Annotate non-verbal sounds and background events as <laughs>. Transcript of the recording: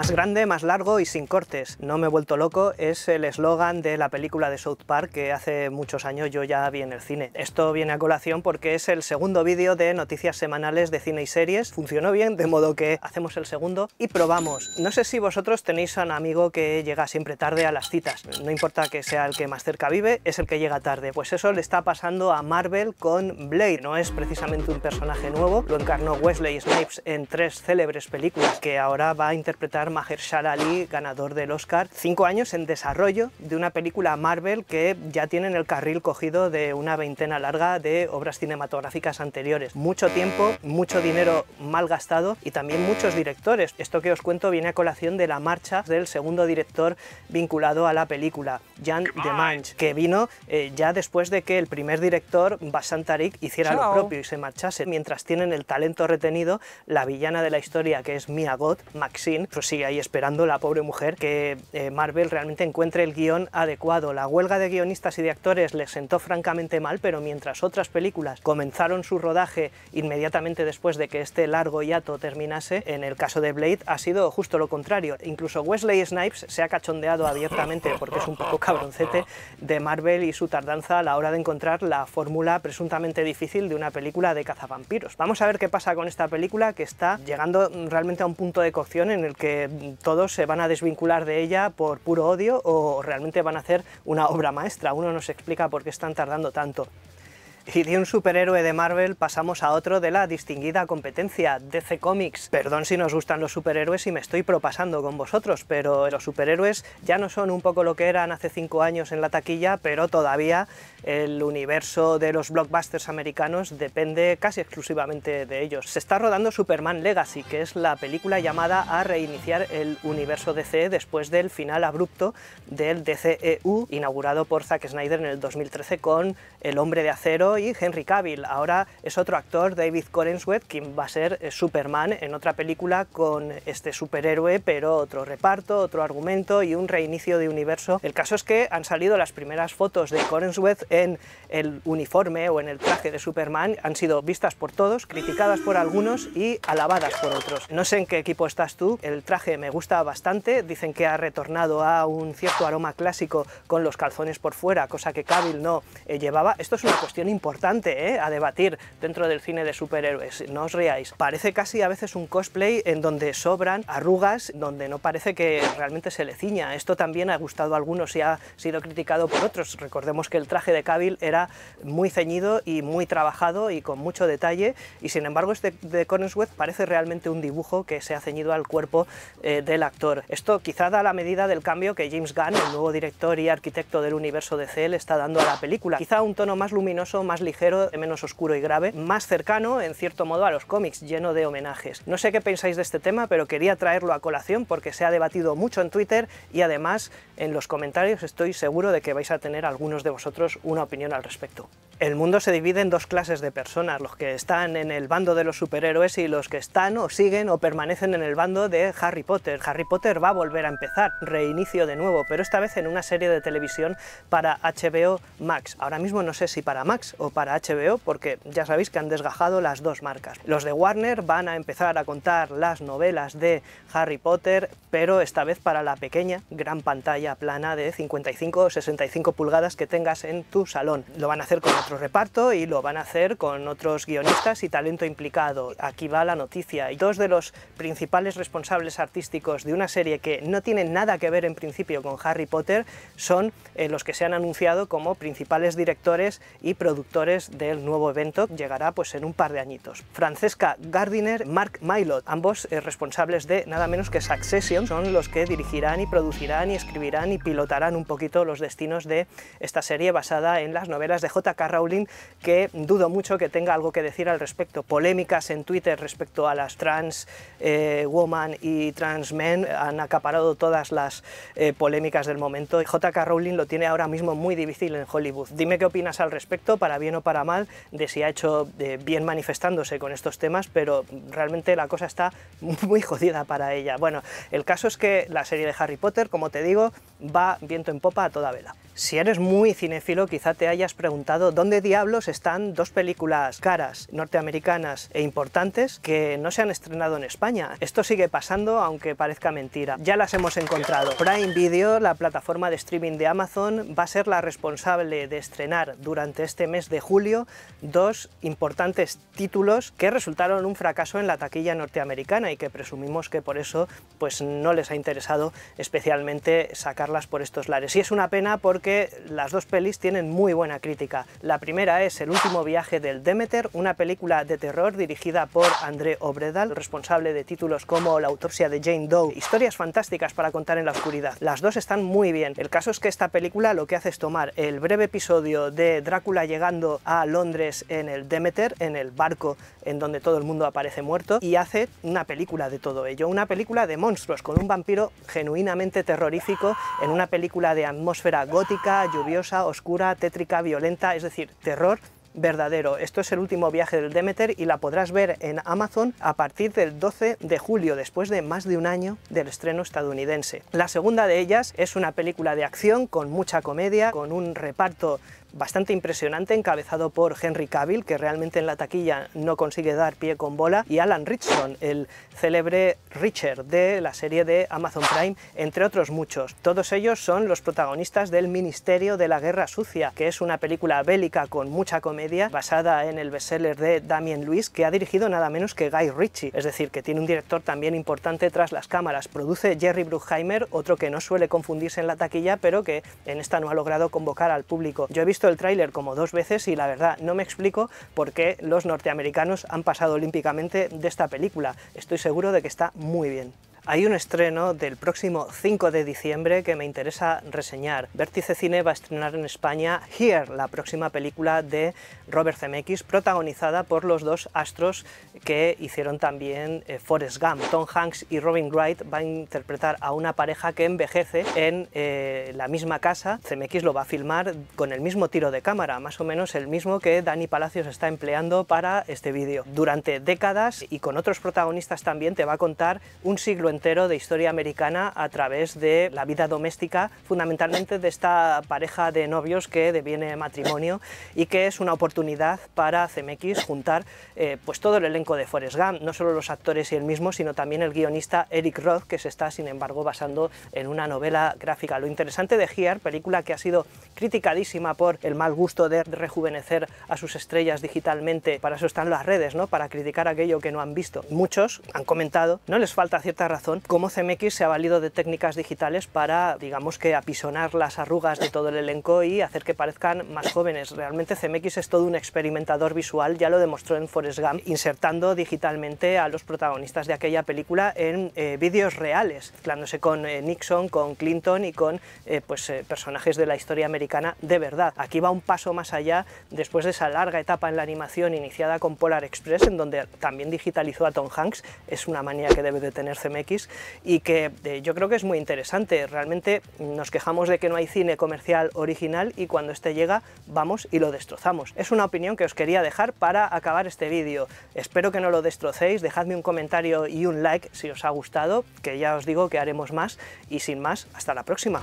Más grande, más largo y sin cortes. No me he vuelto loco es el eslogan de la película de South Park que hace muchos años yo ya vi en el cine. Esto viene a colación porque es el segundo vídeo de noticias semanales de cine y series. Funcionó bien, de modo que hacemos el segundo y probamos. No sé si vosotros tenéis a un amigo que llega siempre tarde a las citas. No importa que sea el que más cerca vive, es el que llega tarde. Pues eso le está pasando a Marvel con Blade. No es precisamente un personaje nuevo, lo encarnó Wesley Snipes en tres célebres películas que ahora va a interpretar Mahershala Ali, ganador del Oscar. Cinco años en desarrollo de una película Marvel que ya tiene en el carril cogido de una veintena larga de obras cinematográficas anteriores. Mucho tiempo, mucho dinero mal gastado y también muchos directores. Esto que os cuento viene a colación de la marcha del segundo director vinculado a la película, Jan Demange, que vino eh, ya después de que el primer director, Basant Tarik, hiciera lo propio y se marchase. Mientras tienen el talento retenido, la villana de la historia, que es Mia God Maxine, pues sigue ahí esperando la pobre mujer que eh, Marvel realmente encuentre el guión adecuado. La huelga de guionistas y de actores le sentó francamente mal, pero mientras otras películas comenzaron su rodaje inmediatamente después de que este largo hiato terminase, en el caso de Blade ha sido justo lo contrario. Incluso Wesley Snipes se ha cachondeado abiertamente, porque es un poco cabroncete, de Marvel y su tardanza a la hora de encontrar la fórmula presuntamente difícil de una película de cazavampiros. Vamos a ver qué pasa con esta película que está llegando mm, realmente a un punto de cocción en el que todos se van a desvincular de ella por puro odio o realmente van a hacer una obra maestra. Uno no se explica por qué están tardando tanto. <laughs> Y de un superhéroe de Marvel pasamos a otro de la distinguida competencia, DC Comics. Perdón si nos gustan los superhéroes y me estoy propasando con vosotros, pero los superhéroes ya no son un poco lo que eran hace cinco años en la taquilla, pero todavía el universo de los blockbusters americanos depende casi exclusivamente de ellos. Se está rodando Superman Legacy, que es la película llamada a reiniciar el universo DC después del final abrupto del DCEU, inaugurado por Zack Snyder en el 2013 con El Hombre de Acero Henry Cavill, ahora es otro actor, David Corenswet, quien va a ser eh, Superman en otra película con este superhéroe, pero otro reparto, otro argumento y un reinicio de universo. El caso es que han salido las primeras fotos de Corenswet en el uniforme o en el traje de Superman, han sido vistas por todos, criticadas por algunos y alabadas por otros. No sé en qué equipo estás tú, el traje me gusta bastante, dicen que ha retornado a un cierto aroma clásico con los calzones por fuera, cosa que Cavill no eh, llevaba. Esto es una cuestión importante importante ¿eh? a debatir dentro del cine de superhéroes, no os riáis. Parece casi a veces un cosplay en donde sobran arrugas, donde no parece que realmente se le ciña. Esto también ha gustado a algunos y ha sido criticado por otros. Recordemos que el traje de Cavill era muy ceñido y muy trabajado y con mucho detalle, y sin embargo este de Cornersworth parece realmente un dibujo que se ha ceñido al cuerpo eh, del actor. Esto quizá da la medida del cambio que James Gunn, el nuevo director y arquitecto del universo de Cell, está dando a la película. Quizá un tono más luminoso, más ligero, menos oscuro y grave, más cercano, en cierto modo, a los cómics, lleno de homenajes. No sé qué pensáis de este tema, pero quería traerlo a colación porque se ha debatido mucho en Twitter y además en los comentarios estoy seguro de que vais a tener algunos de vosotros una opinión al respecto. El mundo se divide en dos clases de personas, los que están en el bando de los superhéroes y los que están o siguen o permanecen en el bando de Harry Potter. Harry Potter va a volver a empezar, reinicio de nuevo, pero esta vez en una serie de televisión para HBO Max. Ahora mismo no sé si para Max o para HBO, porque ya sabéis que han desgajado las dos marcas. Los de Warner van a empezar a contar las novelas de Harry Potter, pero esta vez para la pequeña, gran pantalla plana de 55 o 65 pulgadas que tengas en tu salón. Lo van a hacer con reparto y lo van a hacer con otros guionistas y talento implicado. Aquí va la noticia. Dos de los principales responsables artísticos de una serie que no tiene nada que ver en principio con Harry Potter son eh, los que se han anunciado como principales directores y productores del nuevo evento. Llegará pues en un par de añitos. Francesca Gardiner, Mark Mylod, ambos eh, responsables de nada menos que Succession, son los que dirigirán y producirán y escribirán y pilotarán un poquito los destinos de esta serie basada en las novelas de J.K que dudo mucho que tenga algo que decir al respecto. Polémicas en Twitter respecto a las trans eh, woman y trans men han acaparado todas las eh, polémicas del momento. JK Rowling lo tiene ahora mismo muy difícil en Hollywood. Dime qué opinas al respecto, para bien o para mal, de si ha hecho eh, bien manifestándose con estos temas, pero realmente la cosa está muy jodida para ella. Bueno, el caso es que la serie de Harry Potter, como te digo, va viento en popa a toda vela. Si eres muy cinéfilo, quizá te hayas preguntado dónde de diablos están dos películas caras, norteamericanas e importantes, que no se han estrenado en España. Esto sigue pasando, aunque parezca mentira. Ya las hemos encontrado. Prime Video, la plataforma de streaming de Amazon, va a ser la responsable de estrenar durante este mes de julio dos importantes títulos que resultaron un fracaso en la taquilla norteamericana y que presumimos que por eso pues, no les ha interesado especialmente sacarlas por estos lares. Y es una pena porque las dos pelis tienen muy buena crítica. La primera es El último viaje del Demeter, una película de terror dirigida por André Obredal, responsable de títulos como La autopsia de Jane Doe, historias fantásticas para contar en la oscuridad. Las dos están muy bien. El caso es que esta película lo que hace es tomar el breve episodio de Drácula llegando a Londres en el Demeter, en el barco en donde todo el mundo aparece muerto, y hace una película de todo ello, una película de monstruos con un vampiro genuinamente terrorífico en una película de atmósfera gótica, lluviosa, oscura, tétrica, violenta, es decir, terror verdadero. Esto es el último viaje del Demeter y la podrás ver en Amazon a partir del 12 de julio, después de más de un año del estreno estadounidense. La segunda de ellas es una película de acción con mucha comedia, con un reparto bastante impresionante, encabezado por Henry Cavill, que realmente en la taquilla no consigue dar pie con bola, y Alan Richson, el célebre Richard de la serie de Amazon Prime, entre otros muchos. Todos ellos son los protagonistas del Ministerio de la Guerra Sucia, que es una película bélica con mucha comedia, basada en el bestseller de Damien Lewis, que ha dirigido nada menos que Guy Ritchie, es decir, que tiene un director también importante tras las cámaras. Produce Jerry Bruckheimer, otro que no suele confundirse en la taquilla, pero que en esta no ha logrado convocar al público. Yo he visto visto el tráiler como dos veces y la verdad no me explico por qué los norteamericanos han pasado olímpicamente de esta película. Estoy seguro de que está muy bien. Hay un estreno del próximo 5 de diciembre que me interesa reseñar. Vértice Cine va a estrenar en España Here, la próxima película de Robert Zemeckis, protagonizada por los dos astros que hicieron también eh, Forrest Gump. Tom Hanks y Robin Wright van a interpretar a una pareja que envejece en eh, la misma casa. Zemeckis lo va a filmar con el mismo tiro de cámara, más o menos el mismo que Dani Palacios está empleando para este vídeo. Durante décadas y con otros protagonistas también te va a contar un siglo en de historia americana a través de la vida doméstica, fundamentalmente de esta pareja de novios que deviene matrimonio y que es una oportunidad para CMX juntar eh, pues todo el elenco de Forrest Gump, no solo los actores y el mismo, sino también el guionista Eric Roth, que se está sin embargo basando en una novela gráfica. Lo interesante de gear película que ha sido criticadísima por el mal gusto de rejuvenecer a sus estrellas digitalmente, para eso están las redes, ¿no? para criticar aquello que no han visto. Muchos han comentado, no les falta cierta razón cómo CMX se ha valido de técnicas digitales para, digamos que, apisonar las arrugas de todo el elenco y hacer que parezcan más jóvenes. Realmente CMX es todo un experimentador visual, ya lo demostró en Forest Gump, insertando digitalmente a los protagonistas de aquella película en eh, vídeos reales, mezclándose con eh, Nixon, con Clinton y con eh, pues, personajes de la historia americana de verdad. Aquí va un paso más allá después de esa larga etapa en la animación iniciada con Polar Express, en donde también digitalizó a Tom Hanks. Es una manía que debe de tener CMX y que eh, yo creo que es muy interesante. Realmente nos quejamos de que no hay cine comercial original y cuando este llega vamos y lo destrozamos. Es una opinión que os quería dejar para acabar este vídeo. Espero que no lo destrocéis, dejadme un comentario y un like si os ha gustado, que ya os digo que haremos más y sin más, hasta la próxima.